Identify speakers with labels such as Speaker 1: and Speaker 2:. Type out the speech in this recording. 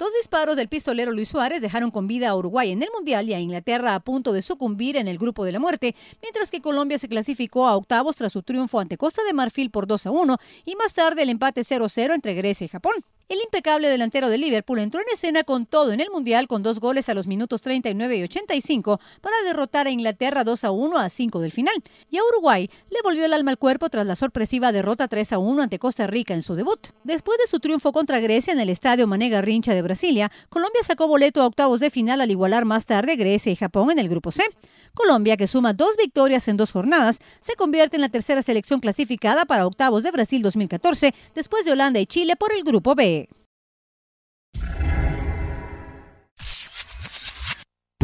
Speaker 1: Dos disparos del pistolero Luis Suárez dejaron con vida a Uruguay en el Mundial y a Inglaterra a punto de sucumbir en el grupo de la muerte, mientras que Colombia se clasificó a octavos tras su triunfo ante Costa de Marfil por 2 a 1 y más tarde el empate 0-0 entre Grecia y Japón. El impecable delantero de Liverpool entró en escena con todo en el Mundial con dos goles a los minutos 39 y 85 para derrotar a Inglaterra 2 a 1 a 5 del final. Y a Uruguay le volvió el alma al cuerpo tras la sorpresiva derrota 3 a 1 ante Costa Rica en su debut. Después de su triunfo contra Grecia en el estadio Manega Rincha de Brasilia, Colombia sacó boleto a octavos de final al igualar más tarde Grecia y Japón en el grupo C. Colombia, que suma dos victorias en dos jornadas, se convierte en la tercera selección clasificada para octavos de Brasil 2014 después de Holanda y Chile por el grupo B.